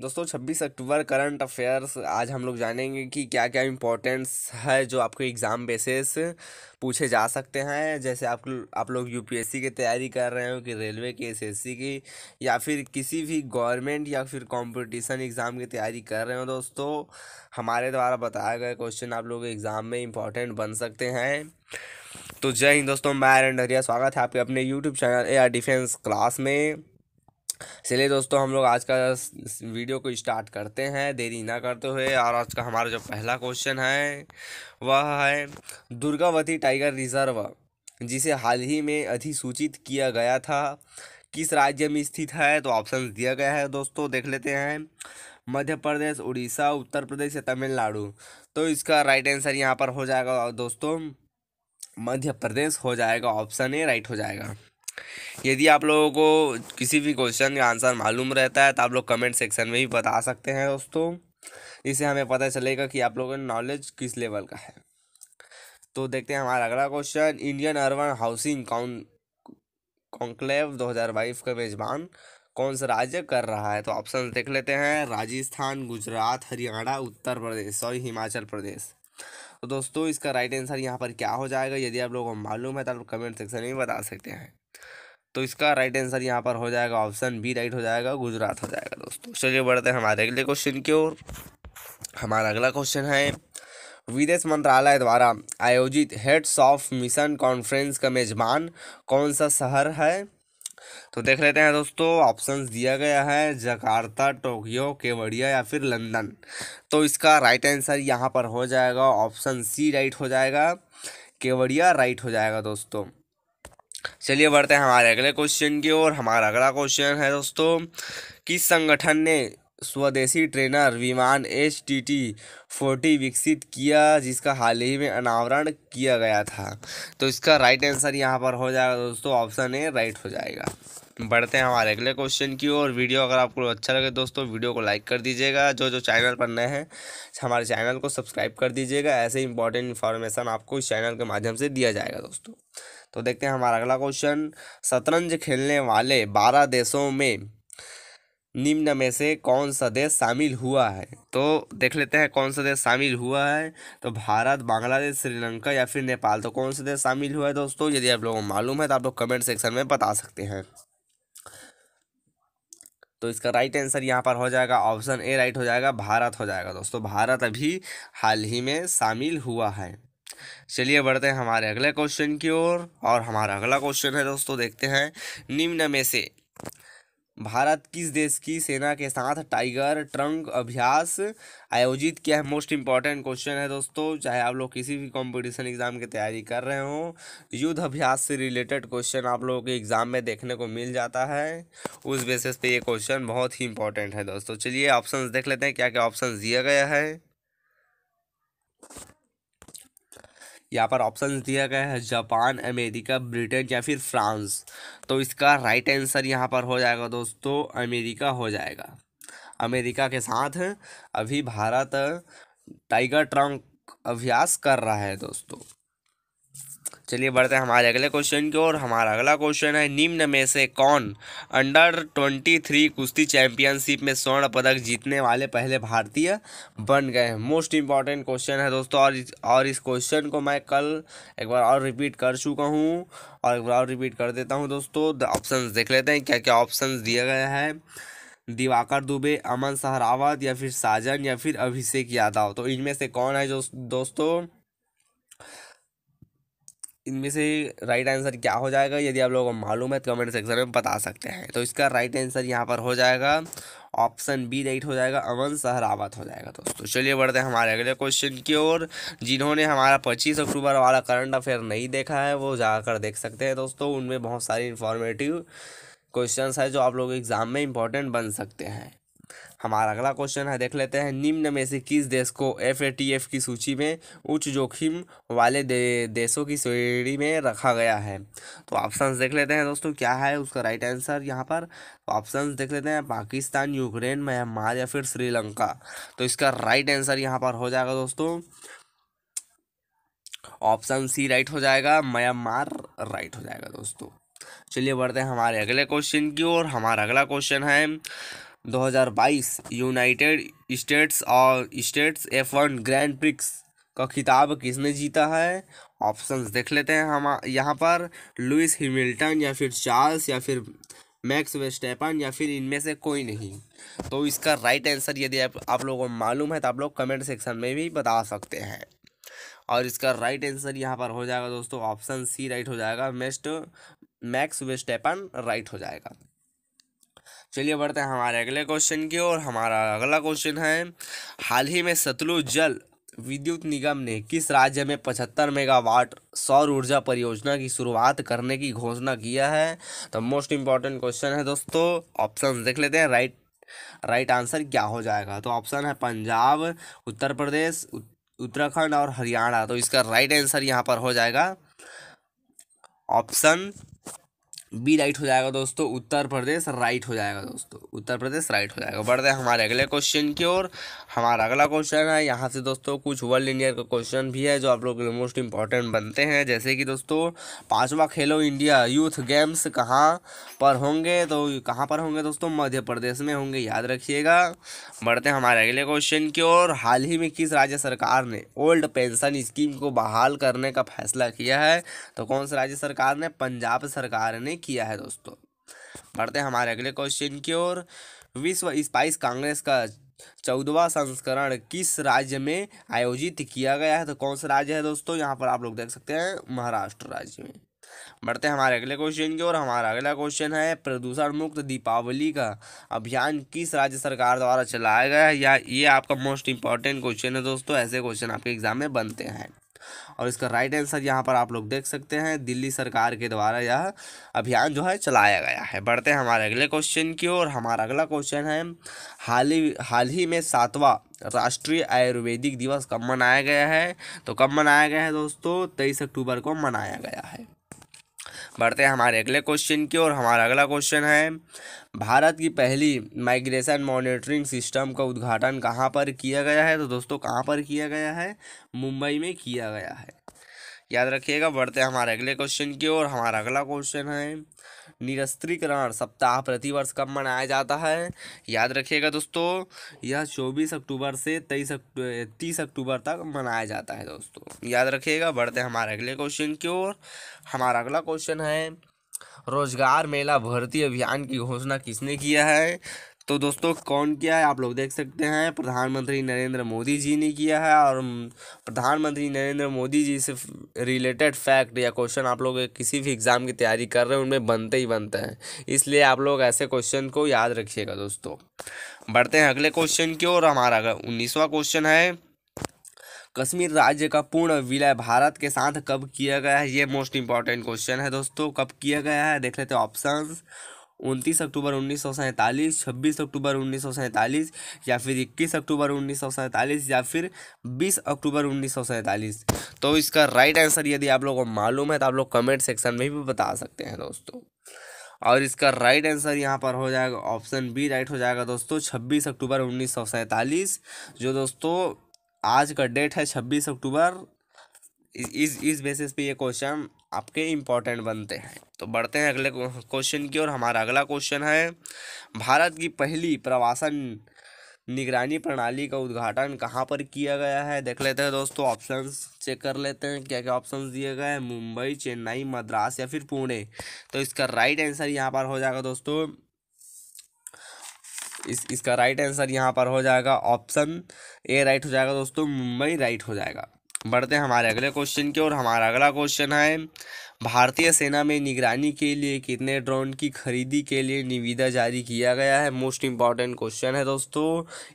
दोस्तों 26 अक्टूबर current affairs आज हम लोग जानेंगे कि क्या क्या इम्पोर्टेंस है जो आपको एग्ज़ाम बेसिस पूछे जा सकते हैं जैसे आप आप लोग यूपीएससी की तैयारी कर रहे हो कि रेलवे की एसएससी की या फिर किसी भी गवर्नमेंट या फिर कंपटीशन एग्ज़ाम की तैयारी कर रहे हो दोस्तों हमारे द्वारा बताया गया क्वेश्चन आप लोग एग्ज़ाम में इम्पोर्टेंट बन सकते हैं तो जय हिंद दोस्तों मैं आर स्वागत है आपके अपने YouTube channel A defence class में चलिए दोस्तों हम लोग आज का वीडियो को स्टार्ट करते हैं देरी ना करते हुए और आज का हमारा जो पहला क्वेश्चन है वह है दुर्गावती टाइगर रिजर्व जिसे हाल ही में अधिसूचित किया गया था किस राज्य में स्थित है तो ऑप्शन दिया गया है दोस्तों देख लेते हैं मध्य प्रदेश उड़ीसा उत्तर प्रदेश या तमिलनाडु तो इसका राइट आंसर यहाँ पर हो जाएगा दोस्तों मध्य प्रदेश हो जाएगा ऑप्शन ए राइट हो जाएगा यदि आप लोगों को किसी भी क्वेश्चन का आंसर मालूम रहता है तो आप लोग कमेंट सेक्शन में ही बता सकते हैं दोस्तों इससे हमें पता चलेगा कि आप लोगों का नॉलेज किस लेवल का है तो देखते हैं हमारा अगला क्वेश्चन इंडियन अर्बन हाउसिंग काउं कॉन्क्लेव बाईस का मेज़बान कौन सा राज्य कर रहा है तो ऑप्शन देख लेते हैं राजस्थान गुजरात हरियाणा उत्तर प्रदेश सॉरी हिमाचल प्रदेश तो दोस्तों इसका राइट आंसर यहाँ पर क्या हो जाएगा यदि आप लोगों को मालूम है तो आप कमेंट सेक्शन में बता सकते हैं तो इसका राइट आंसर यहाँ पर हो जाएगा ऑप्शन बी राइट हो जाएगा गुजरात हो जाएगा दोस्तों चलिए बढ़ते हैं हमारे अगले क्वेश्चन की ओर हमारा अगला क्वेश्चन है विदेश मंत्रालय द्वारा आयोजित हेड्स ऑफ मिशन कॉन्फ्रेंस का मेजबान कौन सा शहर है तो देख लेते हैं दोस्तों ऑप्शंस दिया गया है जकार्ता टोक्यो केवड़िया या फिर लंदन तो इसका राइट आंसर यहाँ पर हो जाएगा ऑप्शन सी राइट हो जाएगा केवड़िया राइट हो जाएगा दोस्तों चलिए बढ़ते हैं हमारे अगले क्वेश्चन की ओर हमारा अगला क्वेश्चन है दोस्तों किस संगठन ने स्वदेशी ट्रेनर विमान एच टी टी फोर्टी विकसित किया जिसका हाल ही में अनावरण किया गया था तो इसका राइट आंसर यहाँ पर हो जाएगा दोस्तों ऑप्शन ए राइट हो जाएगा बढ़ते हैं हमारे अगले क्वेश्चन की ओर वीडियो अगर आपको अच्छा लगे दोस्तों वीडियो को लाइक कर दीजिएगा जो जो चैनल पर नए हैं हमारे चैनल को सब्सक्राइब कर दीजिएगा ऐसे इंपॉर्टेंट इन्फॉर्मेशन आपको इस चैनल के माध्यम से दिया जाएगा दोस्तों तो देखते हैं हमारा अगला क्वेश्चन शतरंज खेलने वाले बारह देशों में निम्न में से कौन सा देश शामिल हुआ है तो देख लेते हैं कौन सा देश शामिल हुआ है तो भारत बांग्लादेश श्रीलंका या फिर नेपाल तो कौन सा देश शामिल हुआ है दोस्तों यदि आप लोगों को मालूम है तो आप लोग कमेंट सेक्शन में बता सकते हैं तो इसका राइट आंसर यहाँ पर हो जाएगा ऑप्शन ए राइट हो जाएगा भारत हो जाएगा दोस्तों भारत अभी हाल ही में शामिल हुआ है चलिए बढ़ते हैं हमारे अगले क्वेश्चन की ओर और, और हमारा अगला क्वेश्चन है दोस्तों देखते हैं निम्न में से भारत किस देश की सेना के साथ टाइगर ट्रंक अभ्यास आयोजित किया है मोस्ट इम्पॉर्टेंट क्वेश्चन है दोस्तों चाहे आप लोग किसी भी कंपटीशन एग्जाम की तैयारी कर रहे हो युद्ध अभ्यास से रिलेटेड क्वेश्चन आप लोगों के एग्जाम में देखने को मिल जाता है उस बेसिस पे ये क्वेश्चन बहुत ही इंपॉर्टेंट है दोस्तों चलिए ऑप्शन देख लेते हैं क्या क्या ऑप्शन दिया गया है यहाँ पर ऑप्शन दिया गया है जापान अमेरिका ब्रिटेन या फिर फ्रांस तो इसका राइट आंसर यहाँ पर हो जाएगा दोस्तों अमेरिका हो जाएगा अमेरिका के साथ अभी भारत टाइगर ट्रंक अभ्यास कर रहा है दोस्तों चलिए बढ़ते हैं हमारे अगले क्वेश्चन की ओर हमारा अगला क्वेश्चन है निम्न में से कौन अंडर ट्वेंटी थ्री कुश्ती चैंपियनशिप में स्वर्ण पदक जीतने वाले पहले भारतीय बन गए हैं मोस्ट इंपॉर्टेंट क्वेश्चन है दोस्तों और इस, और इस क्वेश्चन को मैं कल एक बार और रिपीट कर चुका हूँ और एक बार और रिपीट कर देता हूँ दोस्तों ऑप्शन देख लेते हैं क्या क्या ऑप्शन दिया गया है दिवाकर दुबे अमन सहरावत या फिर साजन या फिर अभिषेक यादव तो इनमें से कौन है जो दोस्तों इनमें से राइट आंसर क्या हो जाएगा यदि आप लोगों को मालूम है तो कमेंट सेक्शन में बता सकते हैं तो इसका राइट आंसर यहाँ पर हो जाएगा ऑप्शन बी राइट हो जाएगा अमन सहरावत हो जाएगा दोस्तों चलिए बढ़ते हैं हमारे अगले क्वेश्चन की ओर जिन्होंने हमारा 25 अक्टूबर वाला करंट अफेयर नहीं देखा है वो जाकर देख सकते हैं दोस्तों उनमें बहुत सारी इन्फॉर्मेटिव क्वेश्चन है जो आप लोग एग्ज़ाम में इंपॉर्टेंट बन सकते हैं हमारा अगला क्वेश्चन है देख लेते हैं निम्न में से किस देश को एफ की सूची में उच्च जोखिम वाले दे, देशों की श्रेणी में रखा गया है तो ऑप्शंस देख लेते हैं दोस्तों क्या है उसका राइट आंसर यहाँ पर ऑप्शंस तो देख लेते हैं पाकिस्तान यूक्रेन म्यांमार या फिर श्रीलंका तो इसका राइट आंसर यहाँ पर हो जाएगा दोस्तों ऑप्शन सी राइट हो जाएगा म्यांमार राइट हो जाएगा दोस्तों चलिए बढ़ते हैं हमारे अगले क्वेश्चन की ओर हमारा अगला क्वेश्चन है 2022 यूनाइटेड स्टेट्स और States F one grand prix का खिताब किसने जीता है ऑप्शंस देख लेते हैं हम यहाँ पर लुइस हिमिल्टन या फिर चार्ल्स या फिर मैक्स वेस्टेपन या फिर इनमें से कोई नहीं तो इसका राइट आंसर यदि आप, आप लोगों को मालूम है तो आप लोग कमेंट सेक्शन में भी बता सकते हैं और इसका राइट आंसर यहाँ पर हो जाएगा दोस्तों ऑप्शन सी राइट हो जाएगा मेस्ट मैक्स वेस्टेपन राइट हो जाएगा चलिए बढ़ते हैं हमारे अगले क्वेश्चन की ओर हमारा अगला क्वेश्चन है हाल ही में सतलुज जल विद्युत निगम ने किस राज्य में पचहत्तर मेगावाट सौर ऊर्जा परियोजना की शुरुआत करने की घोषणा किया है तो मोस्ट इम्पॉर्टेंट क्वेश्चन है दोस्तों ऑप्शन देख लेते हैं राइट राइट आंसर क्या हो जाएगा तो ऑप्शन है पंजाब उत्तर प्रदेश उत्तराखंड और हरियाणा तो इसका राइट आंसर यहाँ पर हो जाएगा ऑप्शन बी राइट हो जाएगा दोस्तों उत्तर प्रदेश राइट हो जाएगा दोस्तों उत्तर प्रदेश राइट हो जाएगा बढ़ते हैं हमारे अगले क्वेश्चन की ओर हमारा अगला क्वेश्चन है यहाँ से दोस्तों कुछ वर्ल्ड इंडिया का क्वेश्चन भी है जो आप लोग के लिए मोस्ट इंपॉर्टेंट बनते हैं जैसे कि दोस्तों पाँचवा खेलो इंडिया यूथ गेम्स कहाँ पर होंगे तो कहाँ पर होंगे दोस्तों मध्य प्रदेश में होंगे याद रखिएगा बढ़ते हैं हमारे अगले क्वेश्चन की ओर हाल ही में किस राज्य सरकार ने ओल्ड पेंशन स्कीम को बहाल करने का फैसला किया है तो कौन सा राज्य सरकार ने पंजाब सरकार ने किया है दोस्तों बढ़ते हैं हमारे अगले क्वेश्चन की ओर विश्व स्पाइस कांग्रेस का चौदवा संस्करण किस राज्य में आयोजित किया गया है तो कौन सा राज्य है दोस्तों यहाँ पर आप लोग देख सकते हैं महाराष्ट्र राज्य में बढ़ते हैं हमारे अगले क्वेश्चन की ओर हमारा अगला क्वेश्चन है प्रदूषण मुक्त दीपावली का अभियान किस राज्य सरकार द्वारा चलाया गया है या ये आपका मोस्ट इंपॉर्टेंट क्वेश्चन है दोस्तों ऐसे क्वेश्चन आपके एग्जाम में बनते हैं और इसका राइट आंसर यहाँ पर आप लोग देख सकते हैं दिल्ली सरकार के द्वारा यह अभियान जो है चलाया गया है बढ़ते हैं हमारे अगले क्वेश्चन की ओर हमारा अगला क्वेश्चन है हाल ही हाल ही में सातवां राष्ट्रीय आयुर्वेदिक दिवस कब मनाया गया है तो कब मनाया गया है दोस्तों तेईस अक्टूबर को मनाया गया है बढ़ते हैं हमारे अगले क्वेश्चन की और हमारा अगला क्वेश्चन है भारत की पहली माइग्रेशन मॉनिटरिंग सिस्टम का उद्घाटन कहाँ पर किया गया है तो दोस्तों कहाँ पर किया गया है मुंबई में किया गया है याद रखिएगा बढ़ते हैं हमारे अगले क्वेश्चन की और हमारा अगला क्वेश्चन है निरस्त्रीकरण सप्ताह प्रतिवर्ष कब मनाया जाता है याद रखिएगा दोस्तों यह चौबीस अक्टूबर से तेईस तीस अक्टूबर तक मनाया जाता है दोस्तों याद रखिएगा बढ़ते हमारे अगले क्वेश्चन की ओर हमारा अगला क्वेश्चन है रोजगार मेला भर्ती अभियान की घोषणा किसने किया है तो दोस्तों कौन किया है आप लोग देख सकते हैं प्रधानमंत्री नरेंद्र मोदी जी ने किया है और प्रधानमंत्री नरेंद्र मोदी जी से रिलेटेड फैक्ट या क्वेश्चन आप लोग किसी भी एग्ज़ाम की तैयारी कर रहे हैं उनमें बनते ही बनते हैं इसलिए आप लोग ऐसे क्वेश्चन को याद रखिएगा दोस्तों बढ़ते हैं अगले क्वेश्चन की ओर हमारा उन्नीसवा क्वेश्चन है कश्मीर राज्य का पूर्ण विलय भारत के साथ कब किया गया है ये मोस्ट इम्पॉर्टेंट क्वेश्चन है दोस्तों कब किया गया है देख लेते हैं ऑप्शंस उनतीस अक्टूबर उन्नीस सौ सैंतालीस छब्बीस अक्टूबर उन्नीस सौ सैंतालीस या फिर इक्कीस अक्टूबर उन्नीस सौ सैंतालीस या फिर बीस अक्टूबर उन्नीस सौ सैंतालीस तो इसका राइट आंसर यदि आप लोगों को मालूम है तो आप लोग कमेंट सेक्शन में भी बता सकते हैं दोस्तों और इसका राइट आंसर यहाँ पर हो जाएगा ऑप्शन बी राइट हो जाएगा दोस्तों छब्बीस अक्टूबर उन्नीस सौ सैंतालीस जो दोस्तों आज का डेट है छब्बीस अक्टूबर इस इस बेसिस पे ये क्वेश्चन आपके इम्पोर्टेंट बनते हैं तो बढ़ते हैं अगले क्वेश्चन की ओर हमारा अगला क्वेश्चन है भारत की पहली प्रवासन निगरानी प्रणाली का उद्घाटन कहाँ पर किया गया है देख लेते हैं दोस्तों ऑप्शंस चेक कर लेते हैं क्या क्या ऑप्शंस दिए गए हैं मुंबई चेन्नई मद्रास या फिर पुणे तो इसका राइट आंसर यहाँ पर हो जाएगा दोस्तों इस इसका राइट आंसर यहाँ पर हो जाएगा ऑप्शन ए राइट हो जाएगा दोस्तों मुंबई राइट हो जाएगा बढ़ते हैं हमारे अगले क्वेश्चन के और हमारा अगला क्वेश्चन है भारतीय सेना में निगरानी के लिए कितने ड्रोन की खरीदी के लिए निविदा जारी किया गया है मोस्ट इम्पॉर्टेंट क्वेश्चन है दोस्तों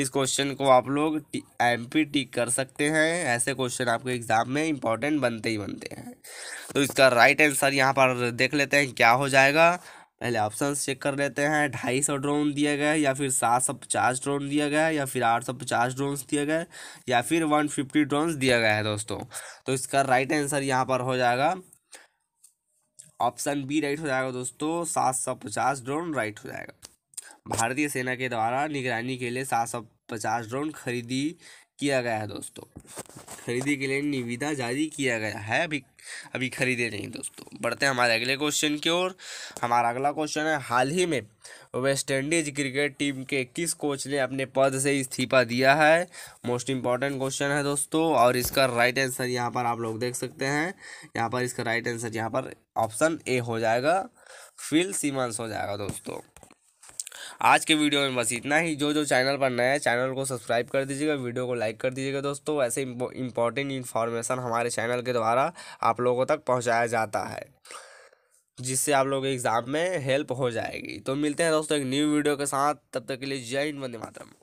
इस क्वेश्चन को आप लोग एम पी टिक कर सकते हैं ऐसे क्वेश्चन आपके एग्ज़ाम में इम्पॉर्टेंट बनते ही बनते हैं तो इसका राइट आंसर यहाँ पर देख लेते हैं क्या हो जाएगा पहले ऑप्शन चेक कर लेते हैं ढाई सौ ड्रोन दिया गए या फिर सात सौ पचास ड्रोन दिया गया या फिर आठ सौ पचास ड्रोन दिया गया या फिर वन फिफ्टी ड्रोन दिया गया है दोस्तों तो इसका राइट आंसर यहाँ पर हो जाएगा ऑप्शन बी राइट हो जाएगा दोस्तों सात सौ पचास ड्रोन राइट हो जाएगा भारतीय सेना के द्वारा निगरानी के लिए सात सौ पचास ड्रोन खरीदी किया गया है दोस्तों खरीदी के लिए निविदा जारी किया गया है अभी अभी खरीदे नहीं दोस्तों बढ़ते हैं हमारे अगले क्वेश्चन की ओर हमारा अगला क्वेश्चन है हाल ही में वेस्ट इंडीज क्रिकेट टीम के किस कोच ने अपने पद से इस्तीफा दिया है मोस्ट इम्पॉर्टेंट क्वेश्चन है दोस्तों और इसका राइट आंसर यहाँ पर आप लोग देख सकते हैं यहाँ पर इसका राइट आंसर यहाँ पर ऑप्शन ए हो जाएगा फिल सीमांस हो जाएगा दोस्तों आज के वीडियो में बस इतना ही जो जो चैनल पर नया है चैनल को सब्सक्राइब कर दीजिएगा वीडियो को लाइक कर दीजिएगा दोस्तों ऐसे इंपॉर्टेंट इन्फॉर्मेशन हमारे चैनल के द्वारा आप लोगों तक पहुँचाया जाता है जिससे आप लोग एग्ज़ाम में हेल्प हो जाएगी तो मिलते हैं दोस्तों एक न्यू वीडियो के साथ तब तक के लिए जय हिंद वंदे मातरम